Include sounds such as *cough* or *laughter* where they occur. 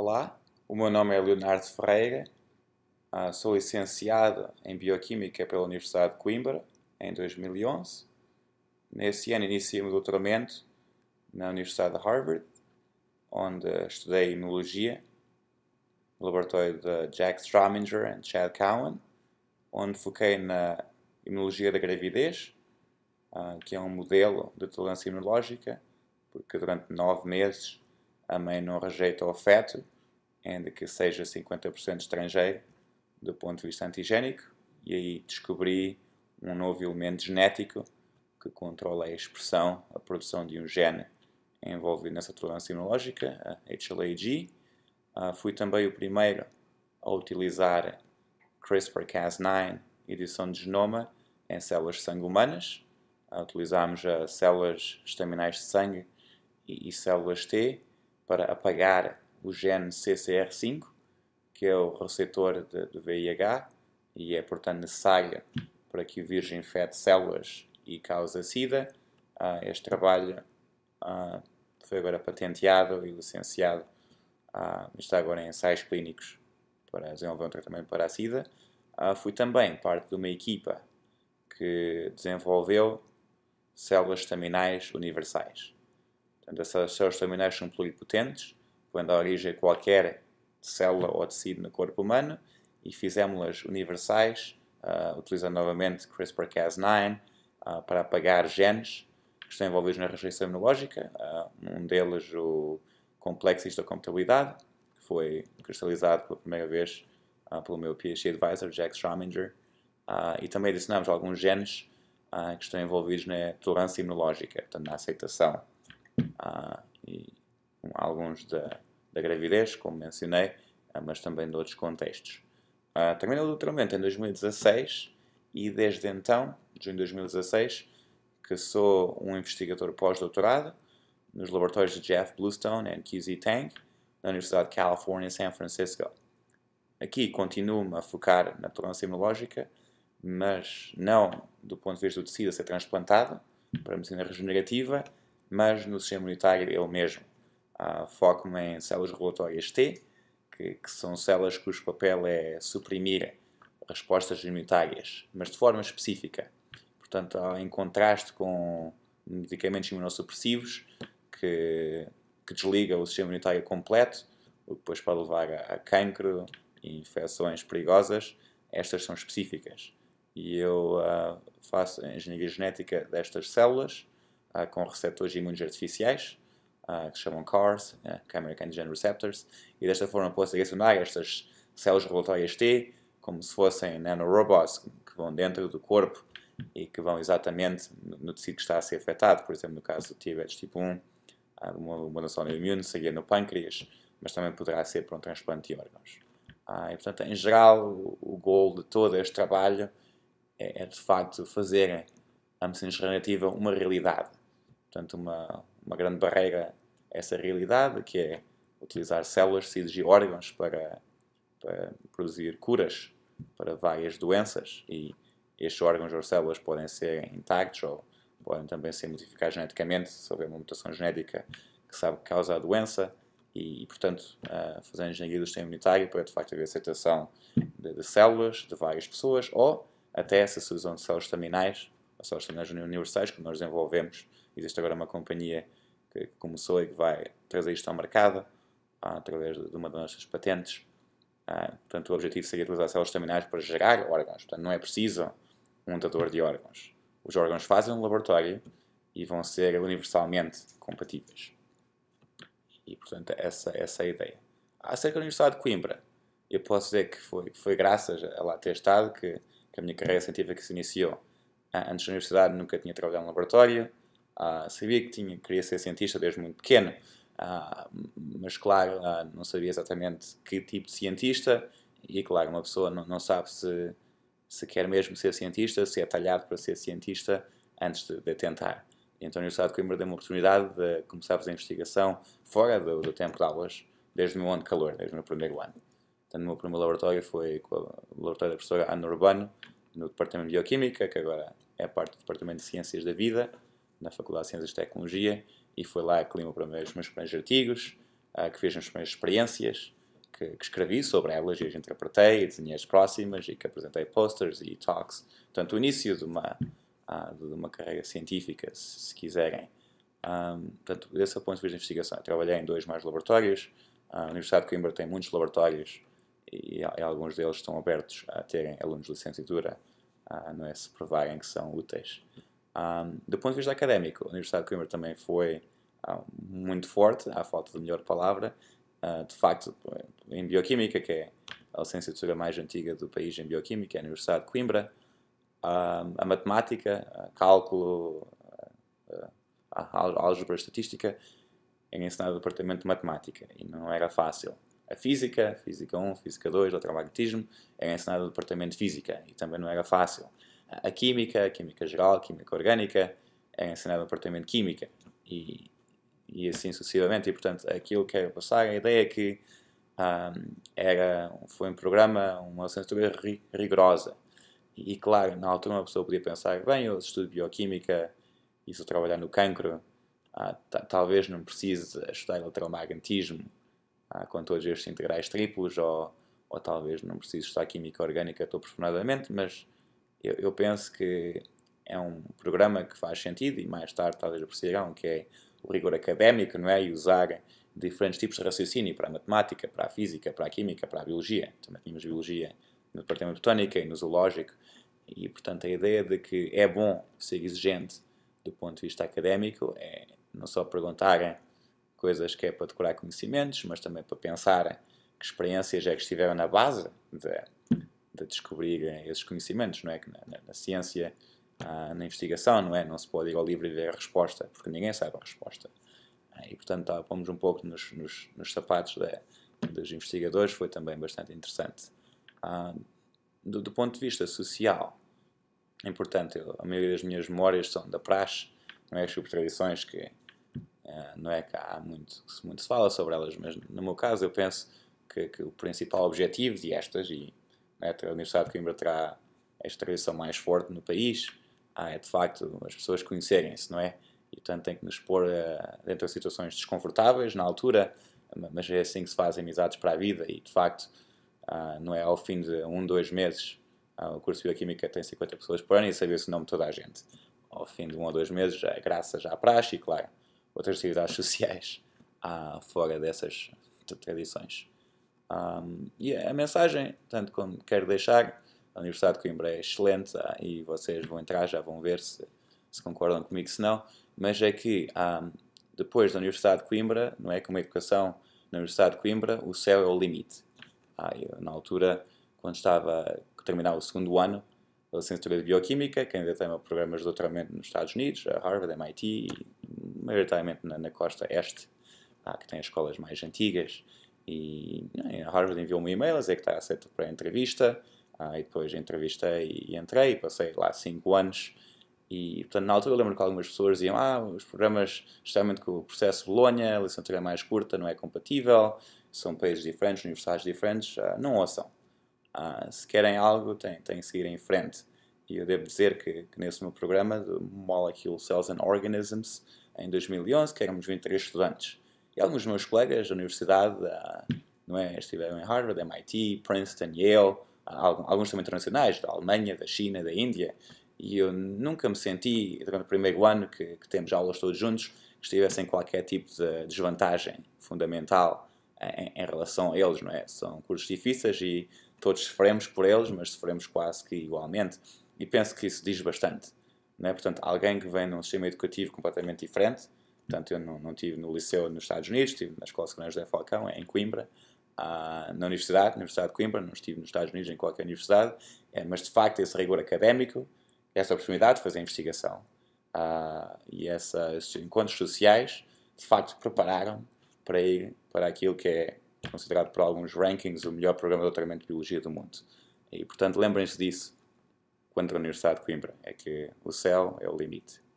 Olá, o meu nome é Leonardo Ferreira, ah, sou licenciado em Bioquímica pela Universidade de Coimbra em 2011. Nesse ano iniciei o meu doutoramento na Universidade de Harvard, onde estudei Imunologia no laboratório de Jack Strominger e Chad Cowan, onde foquei na Imunologia da gravidez, ah, que é um modelo de tolerância imunológica, porque durante nove meses a mãe não rejeita o feto, ainda que seja 50% estrangeiro, do ponto de vista antigénico, e aí descobri um novo elemento genético que controla a expressão, a produção de um gene envolvido nessa tolerância imunológica, a HLA-G. Uh, ah, fui também o primeiro a utilizar CRISPR-Cas9, edição de genoma, em células de sangue humanas. Uh, ah, utilizámos uh, células estaminais de sangue e, e células T para apagar o gene CCR5, que é o receptor do VIH, e é, portanto, necessário para que o vírus infecte células e cause a SIDA. Ah, este trabalho ah, foi agora patenteado e licenciado, ah, está agora em ensaios clínicos para desenvolver um tratamento para a SIDA. Ah, fui também parte de uma equipa que desenvolveu células staminais universais. Portanto, essas células terminais são pluripotentes, podem dar origem a qualquer célula ou tecido no corpo humano e fizemos-las universais, uh, utilizando novamente CRISPR-Cas9 uh, ah, para apagar genes que estão envolvidos na rejeição imunológica, uh, um deles o complexo histocompatibilidade, que foi cristalizado pela primeira vez pelo meu PhD advisor, Jack Strominger, e também adicionamos alguns genes que estão envolvidos na tolerância imunológica, portanto, na aceitação ah, e alguns da, da gravidez, como mencionei, ah, mas também de outros contextos. Ah, terminou o doutoramento em 2016 e desde então, de junho de 2016, que sou um investigador pós-doutorado nos laboratórios de Jeff Bluestone e QZ Tang, na Universidade de Califórnia, San Francisco. Aqui continuo-me a focar na tolerância imunológica, mas não do ponto de vista do tecido a ser transplantado para a medicina regenerativa, mas no sistema imunitário ele mesmo. Há foco em células regulatórias T, que, que são células cujo papel é suprimir respostas imunitárias, mas de forma específica. Portanto, em contraste com medicamentos imunossupressivos, que, que desliga o sistema imunitário completo, o que depois pode levar a, a cancro e infecções perigosas, estas são específicas. E eu uh, faço engenharia genética destas células ah, com receptores imunos artificiais, ah, que se chamam CARs, Chimeric né, é Antigen Receptors, e desta forma pode selecionar estas células regulatórias T como se fossem nanorobots que vão dentro do corpo e que vão exatamente no tecido que está a ser afetado, por exemplo, no caso do diabetes tipo 1, ah, uma, uma doença autoimune seria no pâncreas, mas também poderá ser para um transplante de órgãos. Ah, e, portanto, em geral, o goal de todo este trabalho é, é de facto fazer a medicina regenerativa uma realidade portanto, uma, uma grande barreira a essa realidade, que é utilizar células, se exigir órgãos para, para produzir curas para várias doenças e estes órgãos ou células podem ser intactos ou podem também ser modificados geneticamente se houver uma mutação genética que sabe que causa a doença e, portanto, uh, fazendo engenharia do sistema imunitário para, de facto, haver aceitação de, de, células de várias pessoas ou até essa solução de células terminais, ou células terminais universais, que nós desenvolvemos Existe agora uma companhia que começou e que vai trazer isto ao mercado ah, através de uma das nossas patentes. Ah, portanto, o objetivo seria utilizar células terminais para gerar órgãos. Portanto, não é preciso um dador de órgãos. Os órgãos fazem no laboratório e vão ser universalmente compatíveis. E, portanto, essa, essa é a ideia. Acerca da Universidade de Coimbra, eu posso dizer que foi, foi graças a lá ter estado que, que a minha carreira científica se iniciou. Ah, antes da universidade nunca tinha trabalhado no laboratório, ah, sabia que tinha, queria ser cientista desde muito pequeno, uh, mas claro, uh, não sabia exatamente que tipo de cientista, e claro, uma pessoa não, não sabe se, se quer mesmo ser cientista, se é talhado para ser cientista antes de, de tentar. Então, eu Universidade de Coimbra deu-me a oportunidade de começar a fazer investigação fora do, do tempo de aulas, desde o meu ano de calor, desde o meu primeiro ano. Portanto, o meu primeiro laboratório foi com a, o laboratório da professora Ana Urbano, no Departamento de Bioquímica, que agora é parte do Departamento de Ciências da Vida, na Faculdade de Ciências e Tecnologia e foi lá que li os meus primeiros artigos, uh, que fiz as minhas experiências, que, que, escrevi sobre elas e as interpretei, desenhei as próximas e que apresentei posters e talks. Portanto, o início de uma, uh, de uma carreira científica, se, se quiserem. Um, ah, portanto, desse é o ponto de vista investigação. Eu trabalhei em dois mais laboratórios. A Universidade de Coimbra tem muitos laboratórios e, e alguns deles estão abertos a terem alunos de licenciatura, uh, não é se provarem que são úteis um, do ponto de vista académico, a Universidade de Coimbra também foi ah, muito forte, à falta de melhor palavra. Uh, de facto, em Bioquímica, que é a licenciatura mais antiga do país em Bioquímica, é a Universidade de Coimbra. a matemática, ah, cálculo, álgebra estatística, é ensinada no departamento de matemática e não era fácil. A física, física 1, física 2, eletromagnetismo, é ensinada no departamento de física e também não era fácil. A química, a química geral, a química orgânica, é ensinada no departamento de química e, e assim sucessivamente. E portanto, aquilo que era passar, a ideia é que um, era, foi um programa, uma censura ri, rigorosa. E, e, claro, na altura uma pessoa podia pensar, bem, eu estudo bioquímica e se eu trabalhar no cancro, ah, talvez não precise estudar eletromagnetismo ah, com todos estes integrais triplos, ou, ou talvez não precise estudar química orgânica tão profundamente, mas eu, eu, penso que é um programa que faz sentido e mais tarde talvez apreciarão, que é o rigor académico, não é? E usar diferentes tipos de raciocínio para a matemática, para a física, para a química, para a biologia. Também tínhamos biologia no departamento de botânica e no zoológico. E, portanto, a ideia de que é bom ser exigente do ponto de vista académico é não só perguntarem coisas que é para decorar conhecimentos, mas também para pensar que experiências é que estiveram na base de, de descobrir eh, esses conhecimentos, não é? Que na, na, na ciência, ah, na investigação, não é? Não se pode ir ao livro e ver a resposta, porque ninguém sabe a resposta. Ah, e, portanto, tá, pomos um pouco nos, nos, nos sapatos dos investigadores, foi também bastante interessante. Ah, do, do, ponto de vista social, é importante, eu, a maioria das minhas memórias são da praxe, não é? As subtradições que, não é que há muito, muito se fala sobre elas, mas no meu caso eu penso que, que o principal objetivo de estas e né? A Universidade de Coimbra terá esta tradição mais forte no país. Ah, é de facto as pessoas conhecerem-se, não é? E portanto tem que nos pôr uh, dentro de situações desconfortáveis na altura, mas é assim que se fazem amizades para a vida e de facto uh, não é ao fim de um, dois meses. Uh, o curso de Bioquímica tem 50 pessoas por ano e saber se o nome de toda a gente. Ao fim de um ou dois meses, já, é graças à praxe e, claro, outras atividades *laughs* sociais ah, fora dessas tradições. Um, e a mensagem, tanto como quero deixar, a Universidade de Coimbra é excelente ah, e vocês vão entrar, já vão ver se, se concordam comigo, se não, mas é que um, depois da Universidade de Coimbra, não é como a educação na Universidade de Coimbra, o céu é o limite. Ah, eu, na altura, quando estava a terminar o segundo ano da licenciatura de Bioquímica, que ainda tem programas de doutoramento nos Estados Unidos, a Harvard, MIT, e maioritariamente na, na costa este, ah, que tem as escolas mais antigas, e a Harvard enviou-me um e-mail a dizer que está aceito para a entrevista. Ah, e depois entrevistei e entrei, passei lá 5 anos. E, portanto, na altura eu lembro que algumas pessoas diziam ah, os programas, justamente com o processo Bolonha, a licenciatura é mais curta, não é compatível, são países diferentes, universidades diferentes, ah, não ouçam. Ah, se querem algo, têm, têm que seguir em frente. E eu devo dizer que, que nesse meu programa, do Molecule Cells and Organisms, em 2011, que éramos 23 estudantes. E alguns dos meus colegas da universidade, não é, estiveram em Harvard, MIT, Princeton, Yale, alguns também internacionais, da Alemanha, da China, da Índia. E eu nunca me senti, durante o primeiro ano que, que temos aulas todos juntos, que estivessem qualquer tipo de desvantagem fundamental eh, em, em, relação a eles, não é? São cursos difíceis e todos sofremos por eles, mas sofremos quase que igualmente. E penso que isso diz bastante, não é? Portanto, alguém que vem num sistema educativo completamente diferente, Portanto, eu não, não tive no liceu nos Estados Unidos, estive na Escola Secundária José Falcão, é em Coimbra, uh, na Universidade, na Universidade de Coimbra, não estive nos Estados Unidos em qualquer universidade, é, mas de facto esse rigor académico, essa oportunidade de fazer investigação uh, e essa, esses encontros sociais, de facto prepararam para ir para aquilo que é considerado por alguns rankings o melhor programa de doutoramento de Biologia do mundo. E, portanto, lembrem-se disso quando a Universidade de Coimbra, é que o céu é o limite.